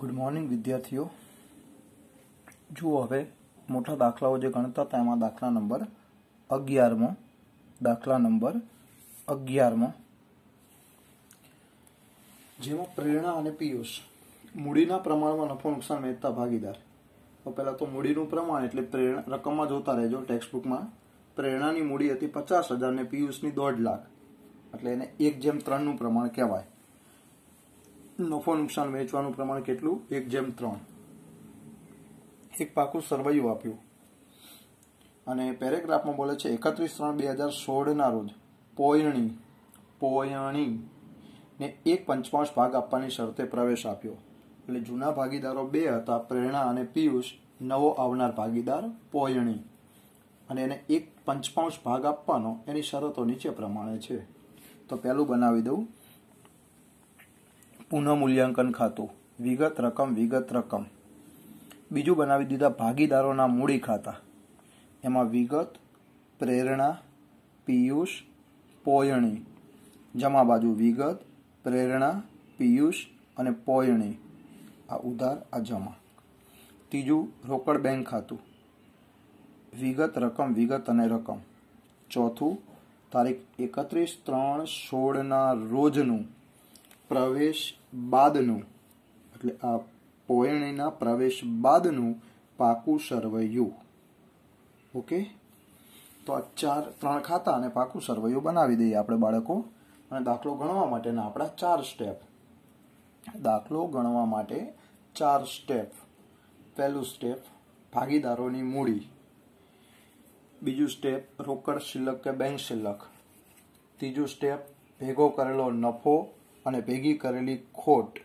good morning વિદ્યાર્થીઓ જુઓ હવે મોટા દાખલાઓ જે ગણતા હતા એમાં દાખલા નંબર અગિયારમો દાખલા નંબર અગિયારમો જેમાં પ્રેરણા અને પિયુષ મૂડીના પ્રમાણમાં નફો નુકસાન વહેંચતા ભાગીદાર તો પહેલાં તો મૂડીનું પ્રમાણ એટલે પ્રેરણા રકમમાં જોતા રહેજો ટેક્સ્ટબુકમાં પ્રેરણાની મૂડી હતી પચાસ હજાર ને પિયુષની દોઢ લાખ એટલે એને એક જેમ ત્રણનું પ્રમાણ કહેવાય નફો નુકસાન વહેંચવાનું પ્રમાણ કેટલું એક જેમ ત્રણ એક પાકું સરવૈયું આપ્યું અને પેરેગ્રાફમાં બોલે છે એકત્રીસ ત્રણ બે હજાર સોળના રોજ પોયણી પોયણી ને એક પંચમાંશ ભાગ આપવાની શરતે પ્રવેશ આપ્યો એટલે જૂના ભાગીદારો બે હતા પ્રેરણા અને પિયુષ નવો આવનાર ભાગીદાર પોયણી અને એને એક પંચમાંશ ભાગ આપવાનો એની શરતો નીચે પ્રમાણે છે તો પહેલું બનાવી દઉં પુનઃ મૂલ્યાંકન ખાતું વિગત રકમ વિગત રકમ બીજું બનાવી દીધા ભાગીદારોના મૂડી ખાતા એમાં વિગત પ્રેરણા પિયુષ પોયણી જમા બાજુ વિગત પ્રેરણા પિયુષ અને પોયણી આ ઉધાર આ જમા ત્રીજું રોકડ બેંક ખાતું વિગત રકમ વિગત અને રકમ ચોથું તારીખ એકત્રીસ ત્રણ સોળના રોજનું પ્રવેશ બાદનું એટલે આ પોયણીના પ્રવેશ બાદનું પાકું સરવૈયું ઓકે તો આ ચાર ત્રણ ખાતા અને પાકું સરવૈયું બનાવી દઈએ આપણે બાળકો અને દાખલો ગણવા માટેના આપણા ચાર સ્ટેપ દાખલો ગણવા માટે ચાર સ્ટેપ પહેલું સ્ટેપ ભાગીદારોની મૂડી બીજું સ્ટેપ રોકડ શિલ્લક કે બેંક શિલ્લક ત્રીજું સ્ટેપ ભેગો કરેલો નફો અને ભેગી કરેલી ખોટ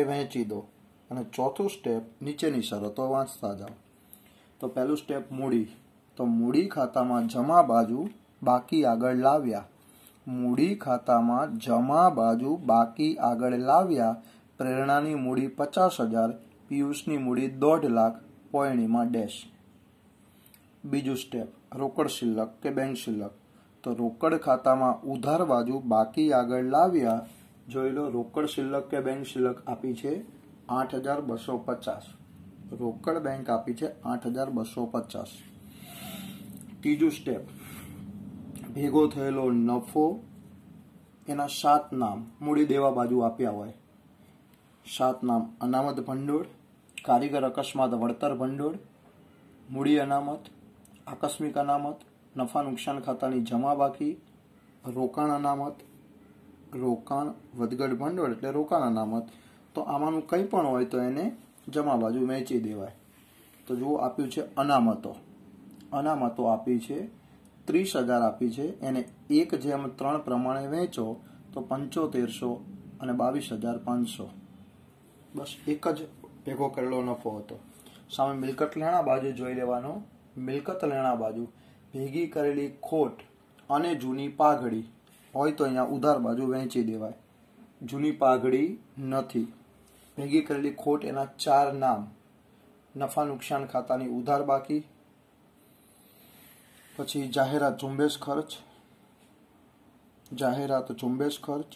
એ વહેંચી દો અને ચોથું સ્ટેપ નીચેની શરતો વાંચતા જાઓ તો પહેલું સ્ટેપ મૂડી તો મૂડી ખાતામાં જમા બાજુ બાકી આગળ લાવ્યા મૂડી ખાતામાં જમા બાજુ બાકી આગળ લાવ્યા પ્રેરણાની મૂડી પચાસ હજાર પિયુષની મૂડી દોઢ લાખ પોયણીમાં ડેશ બીજું સ્ટેપ રોકડ શિલ્લક કે બેંક શિલ્લક તો રોકડ ખાતામાં ઉધાર બાજુ બાકી આગળ લાવ્યા જોઈ લો રોકડ શિલ્લક કે બેંક શિલ્લક આપી છે આઠ હજાર બસો પચાસ રોકડ બેંક આપી છે આઠ હજાર બસો પચાસ ત્રીજું સ્ટેપ ભેગો થયેલો નફો એના સાત નામ મૂડી દેવા બાજુ આપ્યા હોય સાત નામ અનામત ભંડોળ કારીગર અકસ્માત વળતર ભંડોળ મૂડી અનામત આકસ્મિક અનામત નફા નુકસાન ખાતાની જમા બાકી રોકાણ અનામત રોકાણ વધઘટ ભંડોળ એટલે રોકાણ અનામત તો આમાંનું કંઈ પણ હોય તો એને જમા બાજુ વહેંચી દેવાય તો જુઓ આપ્યું છે અનામતો અનામતો આપી છે ત્રીસ હજાર આપી છે એને એક જેમ ત્રણ પ્રમાણે વહેંચો તો પંચોતેરસો અને બાવીસ હજાર પાંચસો બસ એક જ ભેગો કરેલો નફો હતો સામે મિલકત લેણા બાજુ જોઈ લેવાનો મિલકત લેણા બાજુ ભેગી કરેલી ખોટ અને જૂની પાઘડી હોય તો અહીંયા ઉધાર બાજુ વહેંચી દેવાય જૂની પાઘડી નથી ભેગી કરેલી ખોટ એના ચાર નામ નફા નુકસાન ખાતાની ઉધાર બાકી પછી જાહેરાત ઝુંબેશ ખર્ચ જાહેરાત ઝુંબેશ ખર્ચ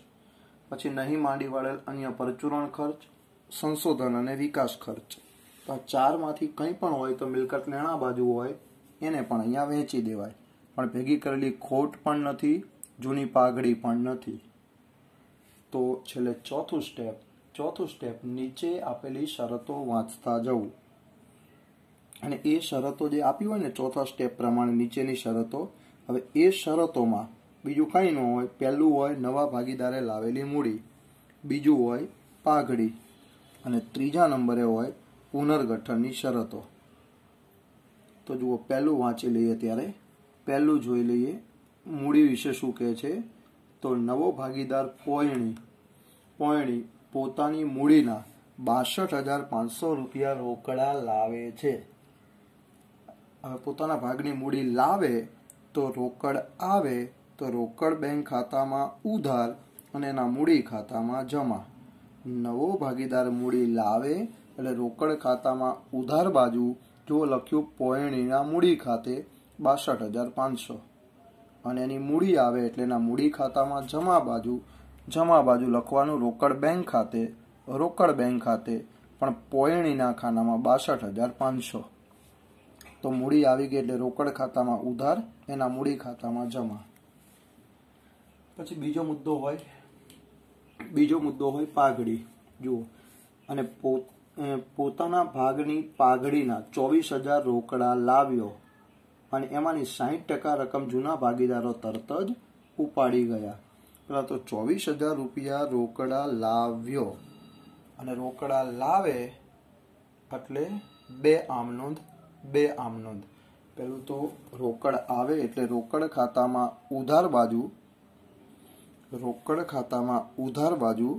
પછી નહીં માંડી વળેલ અન્ય પ્રચુરણ ખર્ચ સંશોધન અને વિકાસ ખર્ચ તો આ ચારમાંથી કંઈ પણ હોય તો મિલકત લેણા બાજુ હોય એને પણ અહીંયા વહેંચી દેવાય પણ ભેગી કરેલી ખોટ પણ નથી જૂની પાઘડી પણ નથી તો છેલ્લે ચોથું સ્ટેપ ચોથું સ્ટેપ નીચે આપેલી શરતો વાંચતા જવું અને એ શરતો જે આપી હોય ને ચોથા સ્ટેપ પ્રમાણે નીચેની શરતો હવે એ શરતોમાં બીજું કાંઈ ન હોય પહેલું હોય નવા ભાગીદારે લાવેલી મૂડી બીજું હોય પાઘડી અને ત્રીજા નંબરે હોય પુનર્ગઠનની શરતો તો જુઓ પહેલું વાંચી લઈએ ત્યારે પહેલું જોઈ લઈએ મૂડી વિશે શું કહે છે તો નવો ભાગીદાર પોયણી પોયણી પોતાની મૂડીના બાસઠ હજાર પાંચસો રૂપિયા રોકડા લાવે છે હવે પોતાના ભાગની મૂડી લાવે તો રોકડ આવે તો રોકડ બેંક ખાતામાં ઉધાર અને એના મૂડી ખાતામાં જમા નવો ભાગીદાર મૂડી લાવે એટલે રોકડ ખાતામાં ઉધાર બાજુ જો લખ્યું પોયણીના મૂડી ખાતે બાસઠ હજાર પાંચસો અને એની મૂડી આવે એટલે એના મૂડી ખાતામાં જમા બાજુ જમા બાજુ લખવાનું રોકડ બેંક ખાતે રોકડ બેંક ખાતે પણ પોયણીના ખાનામાં બાસઠ હજાર પાંચસો તો મૂડી આવી ગઈ એટલે રોકડ ખાતામાં ઉધાર એના મૂડી ખાતામાં જમા પછી બીજો મુદ્દો હોય બીજો મુદ્દો હોય પાઘડી જુઓ અને પોતાના ભાગની પાઘડીના ચોવીસ હજાર રોકડા લાવ્યો અને એમાંની સાહીઠ ટકા રકમ જૂના ભાગીદારો તરત જ ઉપાડી ગયા પેલા તો ચોવીસ હજાર રૂપિયા રોકડા લાવ્યો અને રોકડા લાવે એટલે બે આમ નોંધ બે આમ નોંધ પહેલું તો રોકડ આવે એટલે રોકડ ખાતામાં ઉધાર બાજુ રોકડ ખાતામાં ઉધાર બાજુ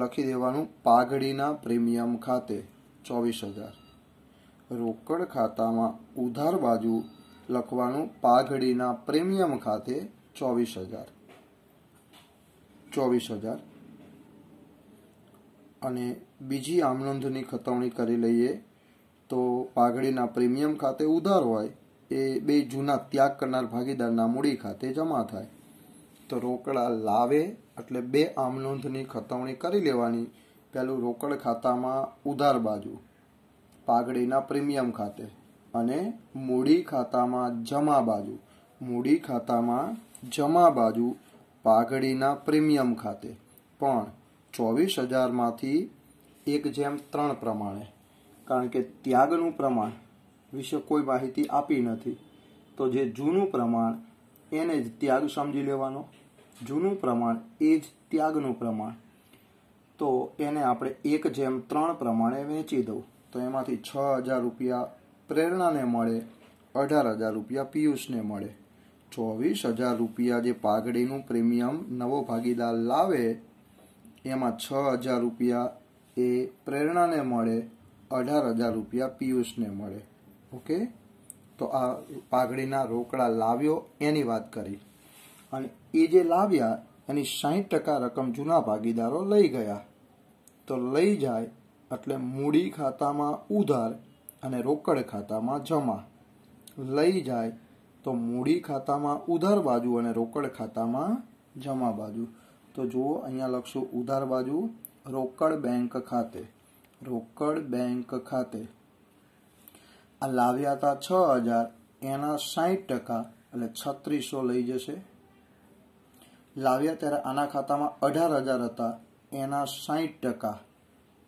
લખી દેવાનું પાઘડીના પ્રીમિયમ ખાતે ચોવીસ હજાર રોકડ ખાતામાં ઉધાર બાજુ લખવાનું પાઘડીના પ્રીમિયમ ખાતે ચોવીસ હજાર ચોવીસ હજાર અને બીજી આમ નોંધની ખતવણી કરી લઈએ તો પાઘડીના પ્રીમિયમ ખાતે ઉધાર હોય એ બે જૂના ત્યાગ કરનાર ભાગીદારના મૂડી ખાતે જમા થાય તો રોકડા લાવે એટલે બે આમ નોંધની ખતવણી કરી લેવાની પહેલું રોકડ ખાતામાં ઉધાર બાજુ પાઘડીના પ્રીમિયમ ખાતે અને મૂડી ખાતામાં જમા બાજુ મૂડી ખાતામાં જમા બાજુ પાઘડીના પ્રીમિયમ ખાતે પણ ચોવીસ હજારમાંથી એક જેમ ત્રણ પ્રમાણે કારણ કે ત્યાગનું પ્રમાણ વિશે કોઈ માહિતી આપી નથી તો જે જૂનું પ્રમાણ એને જ ત્યાગ સમજી લેવાનો જૂનું પ્રમાણ એ જ ત્યાગનું પ્રમાણ તો એને આપણે એક જેમ ત્રણ પ્રમાણે વેચી દઉં તો એમાંથી છ હજાર રૂપિયા પ્રેરણાને મળે અઢાર હજાર રૂપિયા પિયુષને મળે ચોવીસ હજાર રૂપિયા જે પાઘડીનું પ્રીમિયમ નવો ભાગીદાર લાવે એમાં છ હજાર રૂપિયા એ પ્રેરણાને મળે અઢાર હજાર રૂપિયા પિયુષને મળે ઓકે તો આ પાઘડીના રોકડા લાવ્યો એની વાત કરી અને એ જે લાવ્યા એની સાહીઠ ટકા રકમ જૂના ભાગીદારો લઈ ગયા તો લઈ જાય એટલે મૂડી ખાતામાં ઉધાર અને રોકડ ખાતામાં જમા લઈ જાય તો મૂડી ખાતામાં ઉધાર બાજુ અને રોકડ ખાતામાં જમા બાજુ તો જુઓ અહીંયા લખશું ઉધાર બાજુ રોકડ બેંક ખાતે રોકડ બેંક ખાતે આ લાવ્યા હતા છ હજાર એના સાહીઠ ટકા એટલે છત્રીસો લઈ જશે લાવ્યા ત્યારે આના ખાતામાં અઢાર હજાર હતા એના સાહીઠ ટકા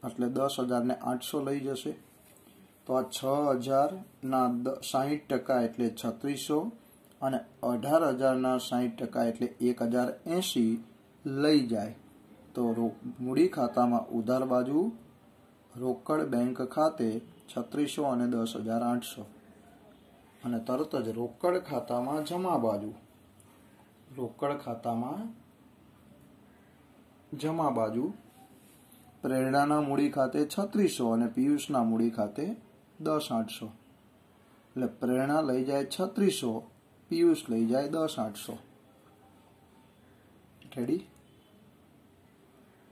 એટલે દસ હજારને આઠસો લઈ જશે તો આ છ હજારના સાહીઠ ટકા એટલે છત્રીસો અને અઢાર હજારના સાહીઠ ટકા એટલે એક હજાર એંશી લઈ જાય તો મૂડી ખાતામાં ઉધાર બાજુ રોકડ બેંક ખાતે છત્રીસો અને દસ હજાર આઠસો અને તરત જ રોકડ ખાતામાં જમા બાજુ રોકડ ખાતામાં જમા બાજુ પ્રેરણાના મૂડી ખાતે છત્રીસો અને પિયુષના મૂડી ખાતે દસ આઠસો એટલે પ્રેરણા લઈ જાય છત્રીસો પિયુષ લઈ જાય દસ આઠસો રેડી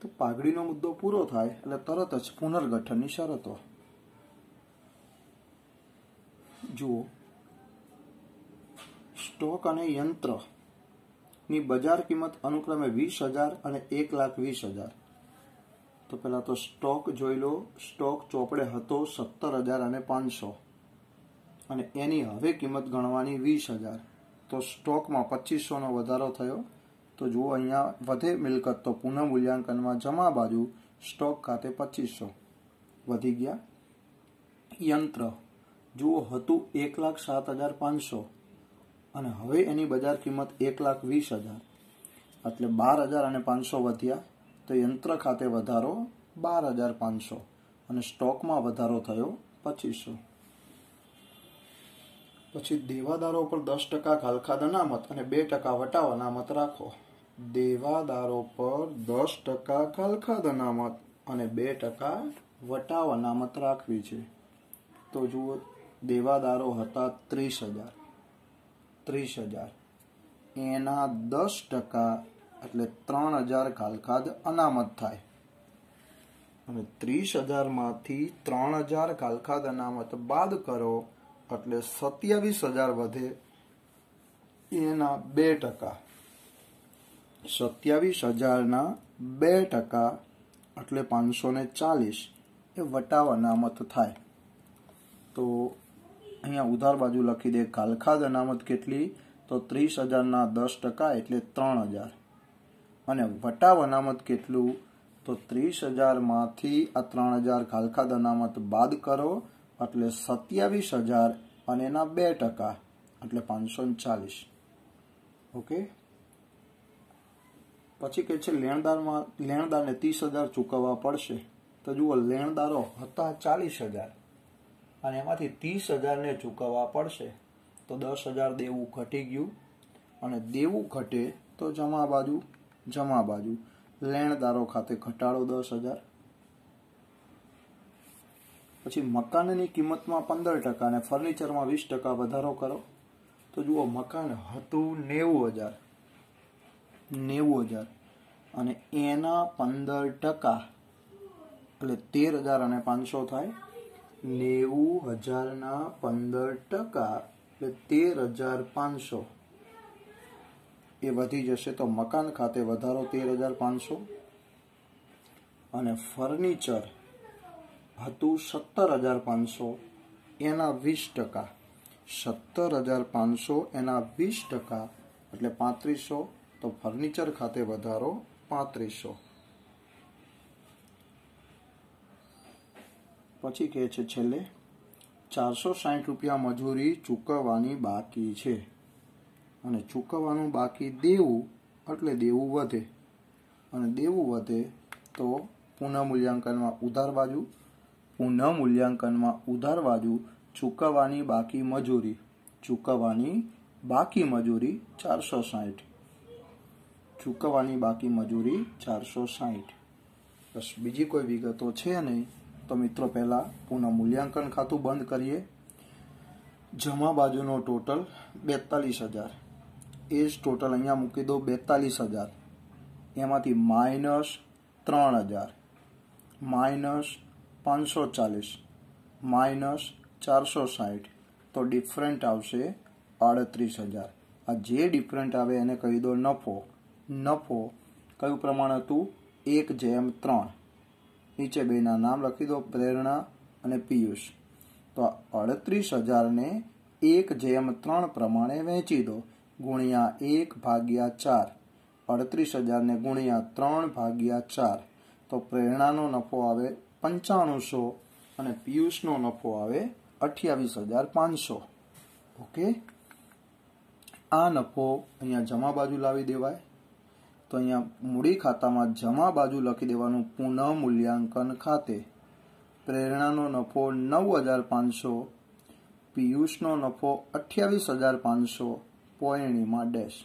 તો પાઘડીનો મુદ્દો પૂરો થાય એટલે તરત જ પુનર્ગઠનની શરતો જુઓ સ્ટોક અને યંત્રની બજાર કિંમત અનુક્રમે વીસ હજાર અને એક લાખ વીસ હજાર તો પહેલાં તો સ્ટોક જોઈ લો સ્ટોક ચોપડે હતો સત્તર હજાર અને પાંચસો અને એની હવે કિંમત ગણવાની વીસ હજાર તો સ્ટોકમાં પચીસોનો વધારો થયો તો જુઓ અહીંયા વધે મિલકત તો પુનઃ મૂલ્યાંકનમાં જમા બાજુ સ્ટોક ખાતે પચીસો વધી ગયા યંત્ર જુઓ હતું એક લાખ સાત હજાર પાંચસો અને હવે એની બજાર કિંમત એક લાખ વીસ હજાર એટલે બાર હજાર અને પાંચસો વધ્યા તો યંત્ર ખાતે વધારો બાર હજાર પાંચસો અને સ્ટોકમાં વધારો થયો પચીસો પછી દેવાદારો પર દસ ટકા ખાલખાદ અનામત અને બે ટકા વટાવ અનામત રાખો દેવાદારો પર દસ ટકા ખાલખાદ અનામત અને બે ટકા વટાવ અનામત રાખવી છે તો જુઓ દેવાદારો હતા ત્રીસ હજાર ત્રીસ હજાર એના દસ ટકા એટલે ત્રણ હજાર કાલખાદ અનામત થાય અને ત્રીસ હજારમાંથી ત્રણ હજાર કાલખાદ અનામત બાદ કરો એટલે સત્યાવીસ હજાર વધે એના બે ટકા સત્યાવીસ હજારના બે ટકા એટલે પાંચસો ને ચાલીસ એ વટાવ અનામત થાય તો અહીંયા ઉધાર બાજુ લખી દે કાલખાદ અનામત કેટલી તો ત્રીસ હજારના દસ ટકા એટલે ત્રણ હજાર અને વટાવ અનામત કેટલું તો ત્રીસ હજારમાંથી આ ત્રણ હજાર ખાલખાદ અનામત બાદ કરો એટલે સત્યાવીસ હજાર અને એના બે ટકા એટલે પાંચસો ચાલીસ ઓકે પછી કે છે લેણદારમાં લેણદારને ત્રીસ હજાર ચૂકવવા પડશે તો જુઓ લેણદારો હતા ચાલીસ હજાર અને એમાંથી ત્રીસ હજારને ચૂકવવા પડશે તો દસ હજાર દેવું ઘટી ગયું અને દેવું ઘટે તો જમા બાજુ જમા બાજુ લેણદારો ખાતે ઘટાડો દસ હજાર પછી મકાનની કિંમતમાં પંદર ટકા અને ફર્નિચરમાં વીસ ટકા વધારો કરો તો જુઓ મકાન હતું નેવું હજાર નેવું હજાર અને એના પંદર ટકા એટલે તેર હજાર અને પાંચસો થાય નેવું હજારના પંદર ટકા એટલે તેર હજાર પાંચસો એ વધી જશે તો મકાન ખાતે વધારો તેર હજાર પાંચસો અને ફર્નિચર હતું સત્તર હજાર પાંચસો એના વીસ ટકા સત્તર હજાર પાંચસો એના વીસ ટકા એટલે પાંત્રીસો તો ફર્નિચર ખાતે વધારો પાંત્રીસો પછી કહે છે છેલ્લે ચારસો સાઠ રૂપિયા મજૂરી ચૂકવવાની બાકી છે અને ચૂકવવાનું બાકી દેવું એટલે દેવું વધે અને દેવું વધે તો પુનઃ મૂલ્યાંકનમાં ઉધાર બાજુ પુનઃ મૂલ્યાંકનમાં ઉધાર બાજુ ચૂકવવાની બાકી મજૂરી ચૂકવવાની બાકી મજૂરી ચારસો સાહીઠ ચૂકવવાની બાકી મજૂરી ચારસો સાહીઠ બસ બીજી કોઈ વિગતો છે નહીં તો મિત્રો પહેલાં પુનઃ મૂલ્યાંકન ખાતું બંધ કરીએ જમા બાજુનો ટોટલ બેતાલીસ હજાર એ જ ટોટલ અહીંયા મૂકી દો બેતાલીસ હજાર એમાંથી માઇનસ ત્રણ હજાર માઇનસ પાંચસો ચાલીસ માઇનસ ચારસો સાઠ તો ડિફરન્ટ આવશે આડત્રીસ હજાર આ જે ડિફરન્ટ આવે એને કહી દો નફો નફો કયું પ્રમાણ હતું એક જેમ ત્રણ નીચે બેના નામ લખી દો પ્રેરણા અને પિયુષ તો અડત્રીસ હજારને એક જેમ ત્રણ પ્રમાણે વહેંચી દો ગુણ્યા એક ભાગ્યા ચાર અડત્રીસ હજારને ગુણ્યા ત્રણ ભાગ્યા ચાર તો પ્રેરણાનો નફો આવે પંચાણુંસો અને પિયુષનો નફો આવે અઠ્યાવીસ હજાર પાંચસો ઓકે આ નફો અહીંયા જમા બાજુ લાવી દેવાય તો અહીંયા મૂડી ખાતામાં જમા બાજુ લખી દેવાનું પુનઃ મૂલ્યાંકન ખાતે પ્રેરણાનો નફો નવ હજાર પાંચસો પિયુષનો નફો અઠ્યાવીસ હજાર પાંચસો પોયણીમાં ડેશ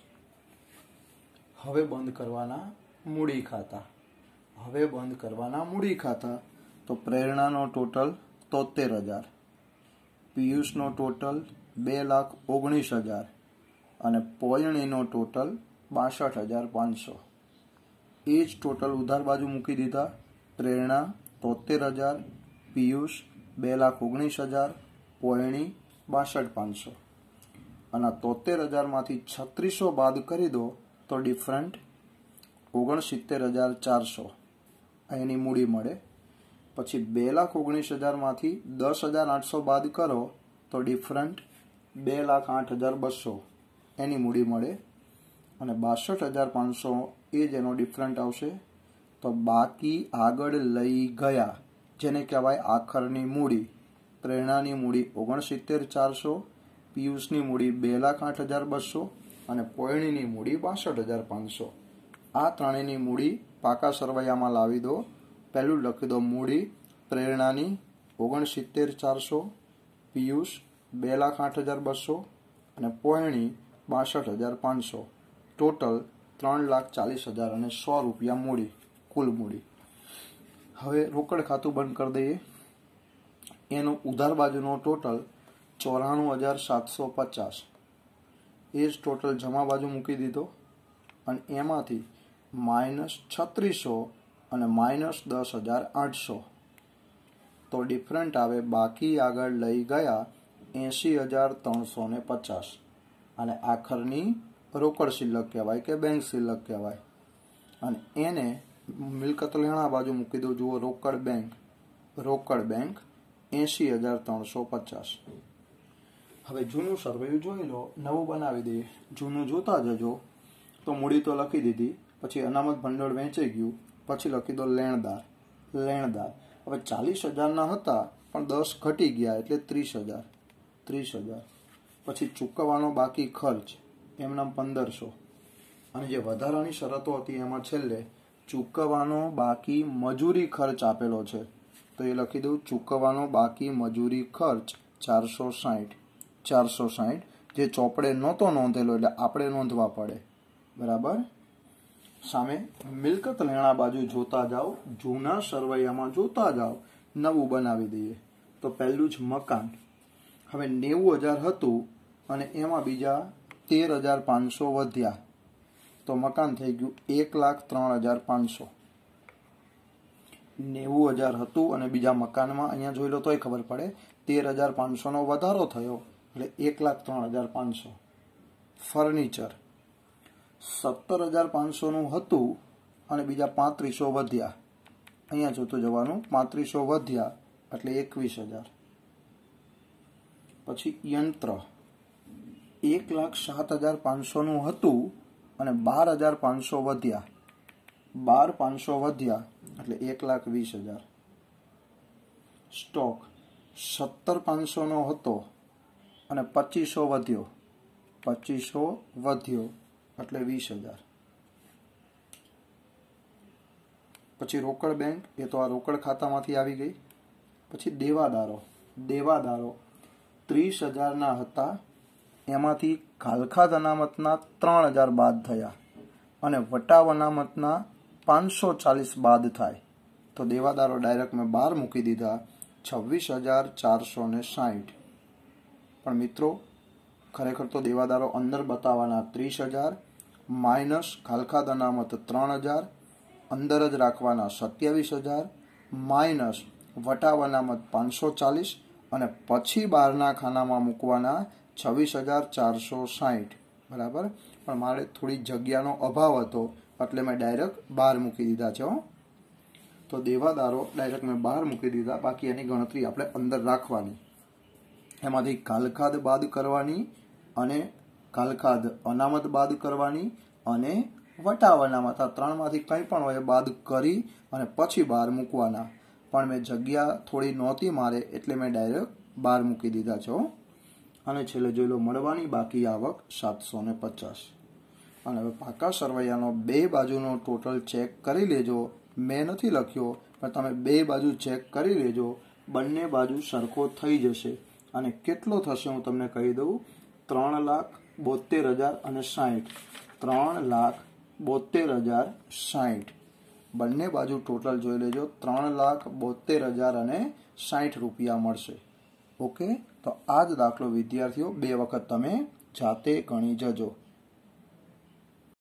હવે બંધ કરવાના મૂડી ખાતા હવે બંધ કરવાના મૂડી ખાતા તો પ્રેરણાનો ટોટલ તોતેર હજાર પિયુષનો ટોટલ બે લાખ ઓગણીસ હજાર અને પોયણીનો ટોટલ બાસઠ હજાર પાંચસો એ જ ટોટલ ઉધાર બાજુ મૂકી દીધા પ્રેરણા તોતેર હજાર પિયુષ બે લાખ ઓગણીસ હજાર પોયણી બાસઠ પાંચસો અને તોતેર હજારમાંથી છત્રીસો બાદ કરી દો તો ડિફરન્ટ ઓગણસિત્તેર હજાર ચારસો એની મૂડી મળે પછી બે લાખ ઓગણીસ હજારમાંથી દસ હજાર આઠસો બાદ કરો તો ડિફરન્ટ બે લાખ આઠ હજાર બસો એની મૂડી મળે અને બાસઠ હજાર પાંચસો એ જ એનો ડિફરન્ટ આવશે તો બાકી આગળ લઈ ગયા જેને કહેવાય આખરની મૂડી પ્રેરણાની મૂડી ઓગણસિત્તેર ચારસો પિયુષની મૂડી બે લાખ આઠ હજાર બસો અને પોયણીની મૂડી બાસઠ હજાર પાંચસો આ ત્રણેયની મૂડી પાકા સરવૈયામાં લાવી દો પહેલું લખી દો મૂડી પ્રેરણાની ઓગણસિત્તેર ચારસો પિયુષ બે લાખ આઠ હજાર બસો અને પોયણી બાસઠ હજાર પાંચસો ટોટલ ત્રણ લાખ ચાલીસ હજાર અને સો રૂપિયા મૂડી કુલ મૂડી હવે રોકડ ખાતું બંધ કરી દઈએ એનો ઉધાર બાજુનો ટોટલ ચોરાણું હજાર સાતસો પચાસ એ જ ટોટલ જમા બાજુ મૂકી દીધો અને એમાંથી માઇનસ છત્રીસો અને માઇનસ દસ હજાર આઠસો તો ડિફરન્ટ આવે બાકી આગળ લઈ ગયા એંશી હજાર ત્રણસો ને પચાસ અને આખરની રોકડ શિલ્લક કહેવાય કે બેંક શિલ્લક કહેવાય અને એને મિલકત લેણા બાજુ મૂકી દો જુઓ રોકડ બેંક રોકડ બેંક એંશી હજાર ત્રણસો પચાસ હવે જૂનું સરવૈયું જોઈ લો નવું બનાવી દઈએ જૂનું જોતા જજો તો મૂડી તો લખી દીધી પછી અનામત ભંડોળ વેચાઈ ગયું પછી લખી દો લેણદાર લેણદાર હવે ચાલીસ હજારના હતા પણ દસ ઘટી ગયા એટલે ત્રીસ હજાર ત્રીસ હજાર પછી ચૂકવવાનો બાકી ખર્ચ એમના પંદરસો અને જે વધારાની શરતો હતી એમાં છેલ્લે ચૂકવવાનો બાકી મજૂરી ખર્ચ આપેલો છે તો એ લખી દઉં ચૂકવવાનો બાકી મજૂરી ખર્ચ ચારસો સાઠ ચારસો સાહીઠ જે ચોપડે નહોતો નોંધેલો એટલે આપણે નોંધવા પડે બરાબર સામે મિલકત લેણા બાજુ જોતા જાઓ જૂના સરવૈયામાં જોતા જાઓ નવું બનાવી દઈએ તો પહેલું જ મકાન હવે નેવું હજાર હતું અને એમાં બીજા તેર હજાર પાંચસો વધ્યા તો મકાન થઈ ગયું એક લાખ ત્રણ હજાર પાંચસો નેવું હજાર હતું અને બીજા મકાનમાં અહીંયા જોઈ લો તોય ખબર પડે તેર હજાર પાંચસોનો વધારો થયો એટલે એક લાખ ત્રણ હજાર પાંચસો ફર્નિચર સત્તર હજાર પાંચસોનું હતું અને બીજા પાંત્રીસો વધ્યા અહીંયા જોતું જવાનું પાંત્રીસો વધ્યા એટલે એકવીસ હજાર પછી યંત્ર એક લાખ સાત હજાર પાંચસોનું હતું અને બાર હજાર પાંચસો વધ્યા બાર પાંચસો વધ્યા એટલે એક લાખ વીસ હજાર સ્ટોક સત્તર પાંચસોનો હતો અને પચીસો વધ્યો પચીસો વધ્યો એટલે વીસ હજાર પછી રોકડ બેંક એ તો આ રોકડ ખાતામાંથી આવી ગઈ પછી દેવાદારો દેવાદારો ત્રીસ હજારના હતા એમાંથી ખાલખાત અનામતના ત્રણ હજાર બાદ થયા અને વટાવ અનામતના પાંચસો ચાલીસ બાદ થાય તો દેવાદારો ડાયરેક્ટ મેં બાર મૂકી દીધા છવ્વીસ હજાર ચારસો ને સાઠ પણ મિત્રો ખરેખર તો દેવાદારો અંદર બતાવવાના ત્રીસ હજાર માઇનસ ખાલખા અનામત ત્રણ હજાર અંદર જ રાખવાના સત્યાવીસ હજાર માઇનસ વટાવ અનામત પાંચસો ચાલીસ અને પછી બહારના ખાનામાં મૂકવાના છવ્વીસ હજાર ચારસો સાહીઠ બરાબર પણ મારે થોડી જગ્યાનો અભાવ હતો એટલે મેં ડાયરેક્ટ બહાર મૂકી દીધા છે તો દેવાદારો ડાયરેક્ટ મેં બહાર મૂકી દીધા બાકી એની ગણતરી આપણે અંદર રાખવાની એમાંથી કાલખાદ બાદ કરવાની અને કાલખાદ અનામત બાદ કરવાની અને વટાવ અનામત આ ત્રણમાંથી કંઈ પણ હોય બાદ કરી અને પછી બહાર મૂકવાના પણ મેં જગ્યા થોડી નહોતી મારે એટલે મેં ડાયરેક્ટ બહાર મૂકી દીધા છો અને છેલ્લે જોઈ મળવાની બાકી આવક સાતસો ને પચાસ અને હવે પાકા સરવૈયાનો બે બાજુનો ટોટલ ચેક કરી લેજો મેં નથી લખ્યો પણ તમે બે બાજુ ચેક કરી લેજો બંને બાજુ સરખો થઈ જશે અને કેટલો થશે હું તમને કહી દઉં ત્રણ લાખ બોતેર હજાર અને સાહીઠ ત્રણ લાખ બોતેર હજાર સાહીઠ બંને બાજુ ટોટલ જોઈ લેજો ત્રણ લાખ બોતેર હજાર અને સાહીઠ રૂપિયા મળશે ઓકે તો આ જ દાખલો વિદ્યાર્થીઓ બે વખત તમે જાતે ગણી જજો